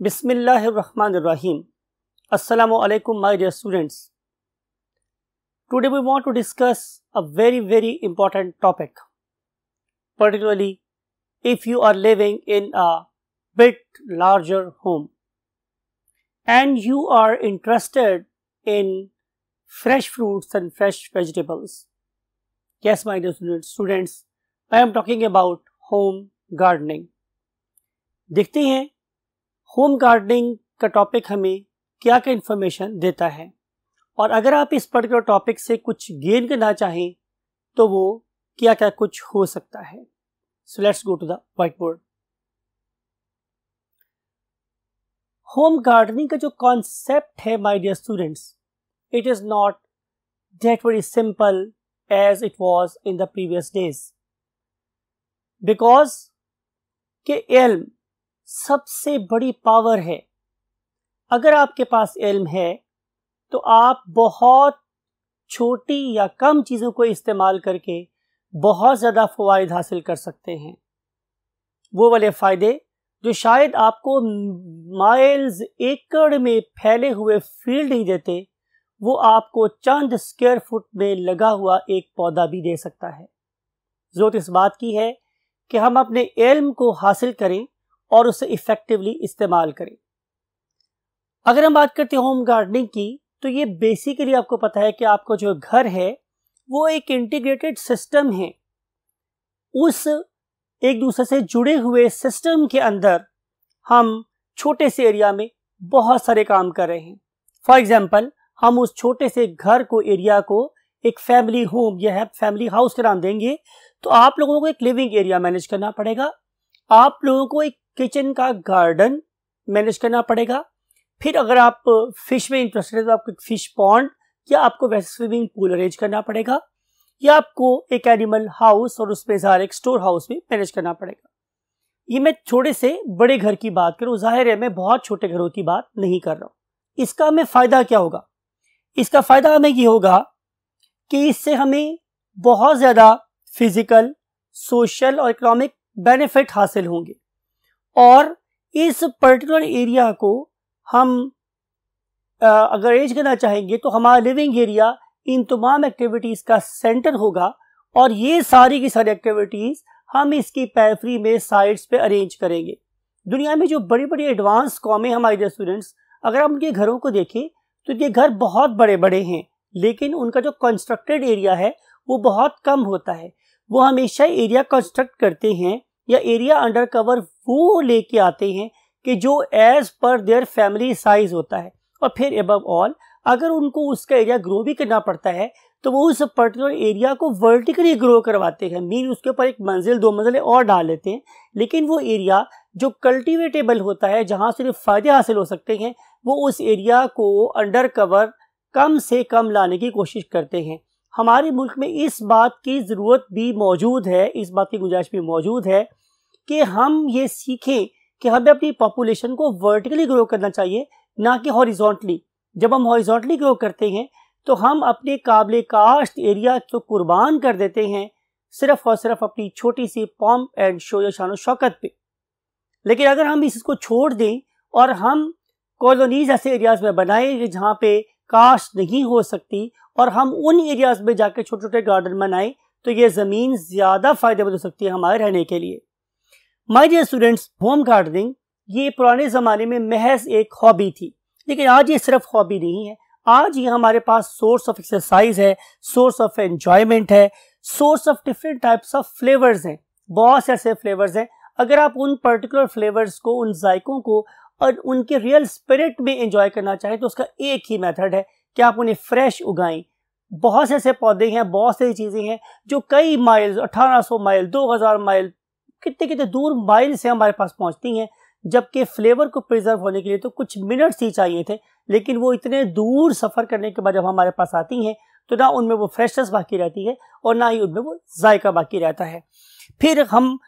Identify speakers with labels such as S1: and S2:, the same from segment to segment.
S1: Bismillah Rahman Bismillahirrahmanirrahim. Assalamu alaikum my dear students. Today we want to discuss a very very important topic. Particularly if you are living in a bit larger home and you are interested in fresh fruits and fresh vegetables. Yes my dear students, I am talking about home gardening. देखते हैं home gardening का topic हमें क्या क्या information देता है और अगर आप इस पर्टिकुलर टॉपिक से कुछ गेन करना चाहें तो वो क्या क्या कुछ हो सकता है so let's go to the whiteboard home gardening का जो कॉन्सेप्ट है my dear students it is not that very simple as it was in the previous days because के एल्म सबसे बड़ी पावर है अगर आपके पास इल्म है तो आप बहुत छोटी या कम चीज़ों को इस्तेमाल करके बहुत ज़्यादा फ़वाद हासिल कर सकते हैं वो वाले फ़ायदे जो शायद आपको माइल्स एकड़ में फैले हुए फील्ड ही देते वो आपको चंद स्क्वायर फुट में लगा हुआ एक पौधा भी दे सकता है ज़रूरत इस बात की है कि हम अपने इल्म को हासिल करें और उसे इफ़ेक्टिवली इस्तेमाल करें अगर हम बात करते हैं होम गार्डनिंग की तो ये बेसिकली आपको पता है कि आपका जो घर है वो एक इंटीग्रेटेड सिस्टम है उस एक दूसरे से जुड़े हुए सिस्टम के अंदर हम छोटे से एरिया में बहुत सारे काम कर रहे हैं फॉर एग्जाम्पल हम उस छोटे से घर को एरिया को एक फैमिली होम या फैमिली हाउस के नाम देंगे तो आप लोगों को एक लिविंग एरिया मैनेज करना पड़ेगा आप लोगों को एक किचन का गार्डन मैनेज करना पड़ेगा फिर अगर आप फिश में इंटरेस्टेड है तो आपको एक फिश पॉन्ड या आपको वैसे स्विमिंग पूल अरेंज करना पड़ेगा या आपको एक एनिमल हाउस और उसमें ज़ाहिर एक स्टोर हाउस भी मैनेज करना पड़ेगा ये मैं छोटे से बड़े घर की बात करूँ जाहिर है मैं बहुत छोटे घरों की बात नहीं कर रहा हूँ इसका हमें फ़ायदा क्या होगा इसका फ़ायदा हमें ये होगा कि इससे हमें बहुत ज़्यादा फिजिकल सोशल और इकोनॉमिक बेनिफिट हासिल होंगे और इस पर्टिकुलर एरिया को हम अगर एज करना चाहेंगे तो हमारा लिविंग एरिया इन तमाम एक्टिविटीज़ का सेंटर होगा और ये सारी की सारी एक्टिविटीज़ हम इसकी पैफरी में साइड्स पे अरेंज करेंगे दुनिया में जो बड़ी बड़ी एडवांस कॉमें हमारे जो स्टूडेंट्स अगर हम उनके घरों को देखें तो ये घर बहुत बड़े बड़े हैं लेकिन उनका जो कंस्ट्रक्टेड एरिया है वो बहुत कम होता है वो हमेशा एरिया कंस्ट्रक्ट करते हैं या एरिया अंडर कवर वो लेके आते हैं कि जो as per their family size होता है और फिर एबव ऑल अगर उनको उसका एरिया ग्रो भी करना पड़ता है तो वो उस पर्टिकुलर एरिया को वर्टिकली ग्रो करवाते हैं मीन उसके ऊपर एक मंजिल दो मंजिलें और डाल लेते हैं लेकिन वो एरिया जो कल्टीवेटेबल होता है जहाँ सिर्फ फ़ायदे हासिल हो सकते हैं वो उस एरिया को अंडर कवर कम से कम लाने की कोशिश करते हैं हमारे मुल्क में इस बात की ज़रूरत भी मौजूद है इस बात की गुंजाइश भी मौजूद है कि हम ये सीखें कि हमें अपनी पॉपुलेशन को वर्टिकली ग्रो करना चाहिए ना कि हॉरिजॉन्टली जब हम हॉरिजॉन्टली ग्रो करते हैं तो हम अपने काबिल काश्त एरिया को कुर्बान कर देते हैं सिर्फ और सिर्फ अपनी छोटी सी पॉम्प एंड शो या शान शौकत पे लेकिन अगर हम इसको छोड़ दें और हम कॉलोनीज ऐसे एरियाज में बनाएं जहाँ पे काश्त नहीं हो सकती और हम उन एरियाज में जाकर छोटे छोटे गार्डन बनाएं तो ये ज़मीन ज़्यादा फ़ायदेमंद हो सकती है हमारे रहने के लिए my dear students home gardening ये पुराने ज़माने में महज एक हॉबी थी लेकिन आज ये सिर्फ हॉबी नहीं है आज ये हमारे पास सोर्स ऑफ एक्सरसाइज है सोर्स ऑफ एन्जॉयमेंट है source of different types of flavours हैं बहुत से ऐसे फ्लेवर्स हैं अगर आप उन पर्टिकुलर फ्लेवर्स को उन जायकों को और उनके रियल स्पिरिट में इंजॉय करना चाहें तो उसका एक ही मेथड है कि आप उन्हें फ्रेश उगाएं बहुत से ऐसे पौधे हैं बहुत सारी चीज़ें हैं जो कई माइल्स 1800 माइल 2000 माइल कितने कितने दूर माइल से हमारे पास पहुंचती हैं जबकि फ्लेवर को प्रिजर्व होने के लिए तो कुछ मिनट्स ही चाहिए थे लेकिन वो इतने दूर सफ़र करने के बाद जब हमारे पास आती हैं तो ना उनमें वो फ्रेशनेस बाकी रहती है और ना ही उनमें वो जायका बाकी रहता है फिर हम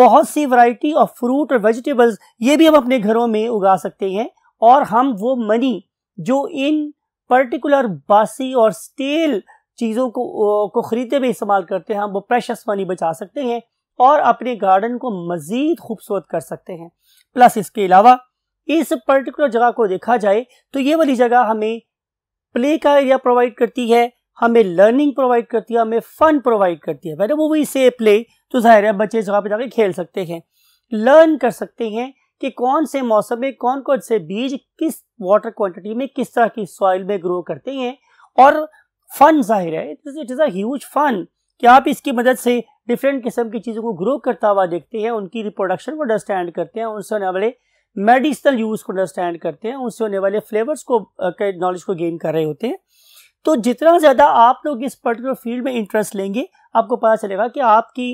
S1: बहुत सी वैरायटी ऑफ फ्रूट और वेजिटेबल्स ये भी हम अपने घरों में उगा सकते हैं और हम वो मनी जो इन पर्टिकुलर बासी और स्टेल चीज़ों को को ख़रीदने में इस्तेमाल करते हैं हम वो प्रेशस मनी बचा सकते हैं और अपने गार्डन को मज़ीद खूबसूरत कर सकते हैं प्लस इसके अलावा इस पर्टिकुलर जगह को देखा जाए तो ये वाली जगह हमें प्ले का एरिया प्रोवाइड करती है हमें लर्निंग प्रोवाइड करती है हमें फ़न प्रोवाइड करती है वो भी से प्ले तो जाहिर है बच्चे जगह पर जाकर खेल सकते हैं लर्न कर सकते हैं कि कौन से मौसम में कौन कौन से बीज किस वाटर क्वांटिटी में किस तरह की सॉइल में ग्रो करते हैं और फन जाहिर है it is a huge fun कि आप इसकी मदद से डिफरेंट किस्म की चीज़ों को ग्रो करता हुआ देखते हैं उनकी रिप्रोडक्शन को अंडरस्टैंड करते हैं उनसे होने वाले मेडिसिनल यूज़ को अंडरस्टैंड करते हैं उनसे होने वाले फ्लेवर्स को नॉलेज को गेन कर रहे होते हैं तो जितना ज़्यादा आप लोग इस पर्टिकुलर फील्ड में इंटरेस्ट लेंगे आपको पता चलेगा कि आपकी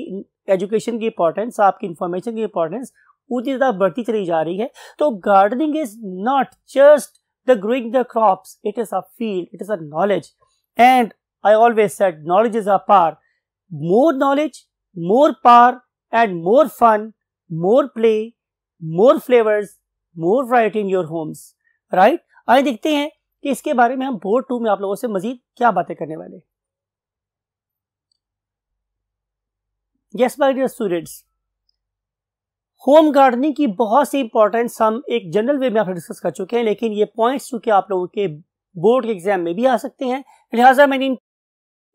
S1: एजुकेशन की इंपॉर्टेंस आपकी इंफॉर्मेशन की इंपॉर्टेंस उतनी ज़्यादा बढ़ती चली जा रही है तो gardening is not just the growing the crops it is a field it is a knowledge and I always set knowledge is a part more knowledge more part and more fun more play more flavours more variety in your homes right आइए देखते हैं कि इसके बारे में हम board to में आप लोगों से मजीद क्या बातें करने वाले yes my dear students home gardening की बहुत सी इंपॉर्टेंस हम एक जनरल वे में आप डिस्कस कर चुके हैं लेकिन ये पॉइंट्स चूंकि आप लोगों के बोर्ड के एग्जाम में भी आ सकते हैं लिहाजा मैंने इन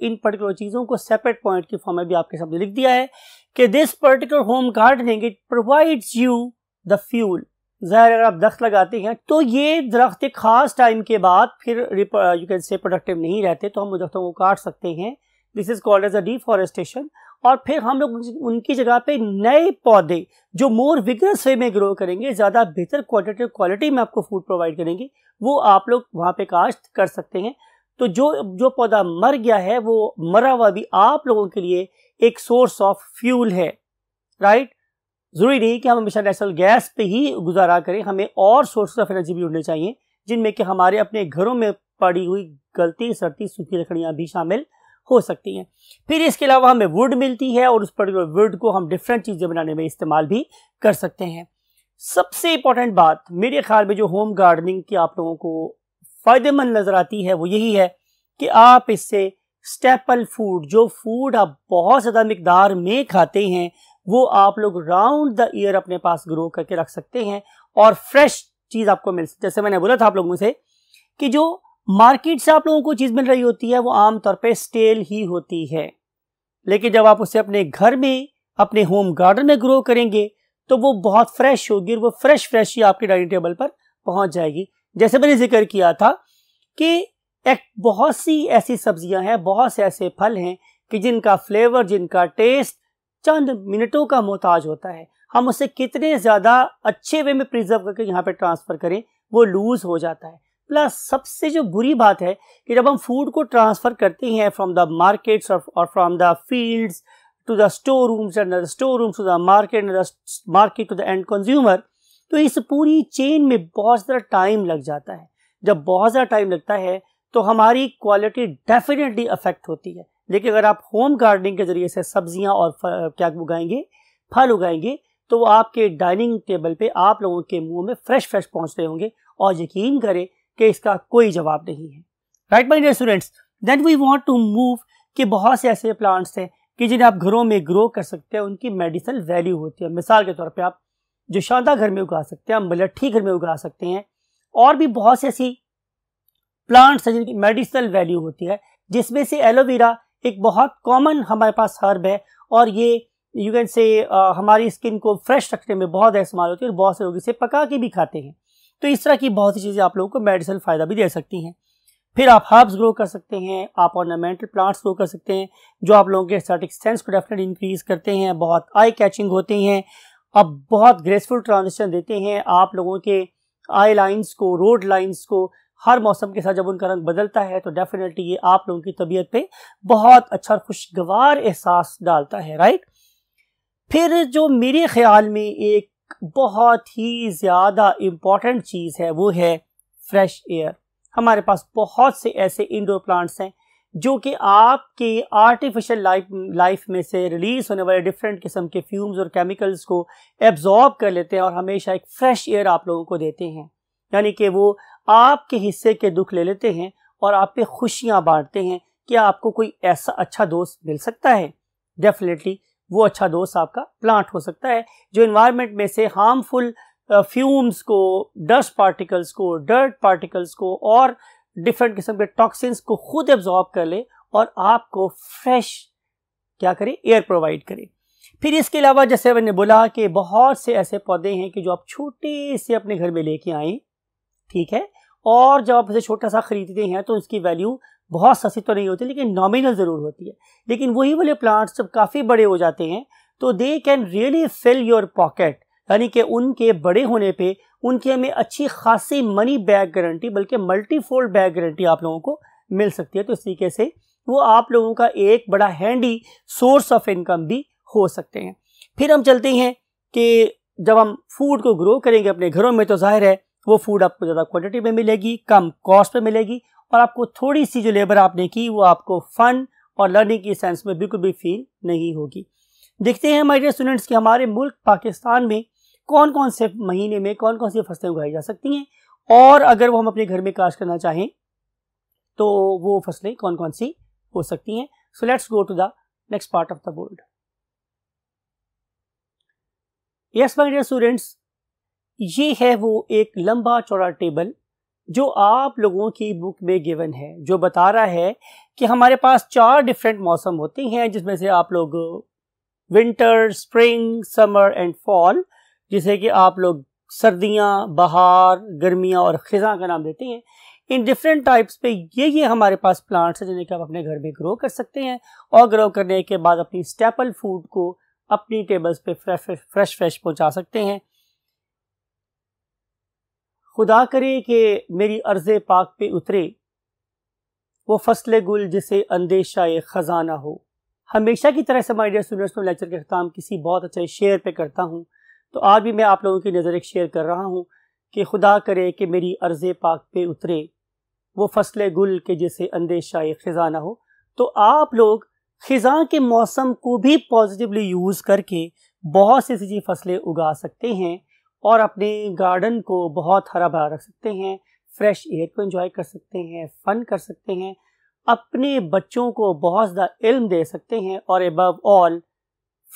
S1: इन पर्टिकुलर चीज़ों को सेपरेट पॉइंट की फॉर्म में भी आपके सामने लिख दिया है कि this particular home gardening it provides you the fuel ज़ाहिर अगर आप दरख्त लगाते हैं तो ये दरख्त एक ख़ास टाइम के बाद फिर यू कैन से प्रोडक्टिव नहीं रहते तो हम दरख्तों को काट सकते हैं this is called as a deforestation और फिर हम लोग उनकी जगह पे नए पौधे जो मोर विग्रस वे में ग्रो करेंगे ज़्यादा बेहतर क्वालिटेटिव क्वालिटी में आपको फूड प्रोवाइड करेंगे वो आप लोग वहाँ पे काश्त कर सकते हैं तो जो जो पौधा मर गया है वो मरा हुआ भी आप लोगों के लिए एक सोर्स ऑफ फ्यूल है राइट ज़रूरी नहीं कि हम हमेशा नेचुरल गैस पे ही गुजारा करें हमें और सोर्स ऑफ एनर्जी भी ढूंढने चाहिए जिनमें कि हमारे अपने घरों में पड़ी हुई गलती सड़ती सूखी लकड़ियाँ भी शामिल हो सकती हैं फिर इसके अलावा हमें वुड मिलती है और उस पर्टिकुलर वुड को हम डिफरेंट चीज़ें बनाने में इस्तेमाल भी कर सकते हैं सबसे इंपॉर्टेंट बात मेरे ख्याल में जो होम गार्डनिंग की आप लोगों को फ़ायदेमंद नज़र आती है वो यही है कि आप इससे स्टेपल फूड जो फूड आप बहुत ज़्यादा मकदार में खाते हैं वो आप लोग राउंड द ईयर अपने पास ग्रो करके रख सकते हैं और फ्रेश चीज़ आपको मिल जैसे मैंने बोला था आप लोगों से कि जो मार्केट से आप लोगों को चीज़ मिल रही होती है वो आमतौर पर स्टेल ही होती है लेकिन जब आप उसे अपने घर में अपने होम गार्डन में ग्रो करेंगे तो वो बहुत फ्रेश होगी और वो फ्रेश फ्रेश ही आपके डाइनिंग टेबल पर पहुंच जाएगी जैसे मैंने जिक्र किया था कि एक बहुत सी ऐसी सब्जियां हैं बहुत से ऐसे फल हैं कि जिनका फ्लेवर जिनका टेस्ट चंद मिनटों का मोहताज होता है हम उसे कितने ज़्यादा अच्छे वे में प्रिजर्व करके यहाँ पे ट्रांसफ़र करें वो लूज़ हो जाता है प्लस सबसे जो बुरी बात है कि जब हम फूड को ट्रांसफ़र करते हैं फ्रॉम द मार्केट्स और from the fields to the store rooms and store rooms to the market market to the end consumer तो इस पूरी चेन में बहुत ज़्यादा टाइम लग जाता है जब बहुत ज़्यादा टाइम लगता है तो हमारी क्वालिटी डेफिनेटली अफेक्ट होती है लेकिन अगर आप होम गार्डनिंग के ज़रिए से सब्जियां और क्या उगाएंगे फल उगाएंगे तो वो आपके डाइनिंग टेबल पे आप लोगों के मुंह में फ्रेश फ्रेश पहुंच रहे होंगे और यकीन करें कि इसका कोई जवाब नहीं है right my dear students then we want to move कि बहुत से ऐसे प्लांट्स हैं कि जिन्हें आप घरों में ग्रो कर सकते हैं उनकी मेडिसिनल वैल्यू होती है मिसाल के तौर पर आप जो शादा घर में उगा सकते हैं मलट्ठी मतलब घर में उगा सकते हैं और भी बहुत से ऐसी प्लांट्स हैं जिनकी मेडिसिनल वैल्यू होती है जिसमें से एलोवेरा एक बहुत कॉमन हमारे पास हर्ब है और ये यू कैन से हमारी स्किन को फ्रेश रखने में बहुत इस्तेमाल होती है और बहुत से लोग इसे पका के भी खाते हैं तो इस तरह की बहुत सी चीज़ें आप लोगों को मेडिसिनल फ़ायदा भी दे सकती हैं फिर आप हर्ब्स ग्रो कर सकते हैं आप ऑर्नामेंटल प्लांट्स ग्रो कर सकते हैं जो आप लोगों के स्टैटिक सेंस को डेफिनेट इंक्रीज करते हैं बहुत आई कैचिंग होती हैं अब बहुत ग्रेसफुल ट्रांजिशन देते हैं आप लोगों के आई लाइन्स को रोड लाइन्स को हर मौसम के साथ जब उनका रंग बदलता है तो डेफिनेटली ये आप लोगों की तबीयत पे बहुत अच्छा और खुशगवार एहसास डालता है राइट फिर जो मेरे ख्याल में एक बहुत ही ज़्यादा इम्पॉर्टेंट चीज़ है वो है फ्रेश एयर हमारे पास बहुत से ऐसे इंडोर प्लांट्स हैं जो कि आपकी आर्टिफिशियल लाइफ लाइफ में से रिलीज़ होने वाले डिफरेंट किस्म के फ्यूम्स और केमिकल्स को एब्जॉर्ब कर लेते हैं और हमेशा एक फ्रेश एयर आप लोगों को देते हैं यानी कि वो आपके हिस्से के दुख ले लेते हैं और आप पे खुशियाँ बांटते हैं कि आपको कोई ऐसा अच्छा दोस्त मिल सकता है डेफिनेटली वो अच्छा दोस्त आपका प्लांट हो सकता है जो इन्वायरमेंट में से हार्मफुल फ्यूम्स uh, को डस्ट पार्टिकल्स को डर्ट पार्टिकल्स को और डिफरेंट किस्म के टॉक्सिन्स को खुद एब्जॉर्ब कर ले और आपको फ्रेश क्या करे एयर प्रोवाइड करे फिर इसके अलावा जैसे मैंने बोला कि बहुत से ऐसे पौधे हैं कि जो आप छोटे से अपने घर में लेके आए ठीक है और जब आप इसे छोटा सा खरीदते हैं तो इसकी वैल्यू बहुत सस्ती तो नहीं होती लेकिन नॉमिनल ज़रूर होती है लेकिन वही वाले प्लांट्स जब काफ़ी बड़े हो जाते हैं तो they can really fill your pocket यानी कि उनके बड़े होने पे उनके हमें अच्छी खासी मनी बैक गारंटी बल्कि मल्टीफोल्ड बैक गारंटी आप लोगों को मिल सकती है तो इस तरीके से वो आप लोगों का एक बड़ा हैंडी सोर्स ऑफ इनकम भी हो सकते हैं फिर हम चलते हैं कि जब हम फूड को ग्रो करेंगे अपने घरों में तो जाहिर है वो फूड आपको ज़्यादा क्वान्टिटी में मिलेगी कम कॉस्ट में मिलेगी और आपको थोड़ी सी जो लेबर आपने की वो आपको फ़न और लर्निंग की सेंस में बिल्कुल भी फील नहीं होगी देखते हैं हमारे स्टूडेंट्स कि हमारे मुल्क पाकिस्तान में कौन कौन से महीने में कौन कौन सी फसलें उगाई जा सकती हैं और अगर वो हम अपने घर में काश करना चाहें तो वो फसलें कौन कौन सी हो सकती हैं so let's go to the next part of the board yes my dear students ये है वो एक लंबा चौड़ा टेबल जो आप लोगों की बुक में गिवन है जो बता रहा है कि हमारे पास चार डिफरेंट मौसम होते हैं जिसमें से आप लोग winter spring summer and fall जिसे कि आप लोग सर्दियाँ बहार गर्मियाँ और ख़ज़ा का नाम देते हैं इन डिफरेंट टाइप्स पे ये ये हमारे पास प्लांट्स हैं जिन्हें कि आप अपने घर में ग्रो कर सकते हैं और ग्रो करने के बाद अपनी स्टेपल फूड को अपनी टेबल्स पे फ्रेश फ्रेश फ्रेश पहुँचा सकते हैं खुदा करे कि मेरी अर्ज़ पाक पे उतरे वो फसल गुल जिसे अंदेशा ख़जाना हो हमेशा की तरह से माइडियर स्टूडेंट्स लेक्चर के अख्ताम किसी बहुत अच्छे शेयर पे करता हूँ तो आज भी मैं आप लोगों की नज़र एक शेयर कर रहा हूँ कि खुदा करे कि मेरी अर्ज़ पाक पे उतरे वो फसल गुल के जैसे अंदेशा ख़ज़ा ना हो तो आप लोग ख़ज़ा के मौसम को भी पॉजिटिवली यूज़ करके बहुत सी ऐसी फसलें उगा सकते हैं और अपने गार्डन को बहुत हरा भरा रख सकते हैं फ्रेश एयर को एंजॉय कर सकते हैं फ़न कर सकते हैं अपने बच्चों को बहुत ज़्यादा इल्म दे सकते हैं और एबव ऑल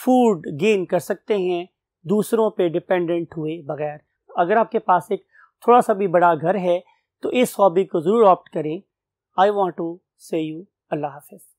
S1: फूड गेन कर सकते हैं दूसरों पे डिपेंडेंट हुए बगैर अगर आपके पास एक थोड़ा सा भी बड़ा घर है तो इस हॉबी को ज़रूर ऑप्ट करें I want to say you अल्लाह हाफिज़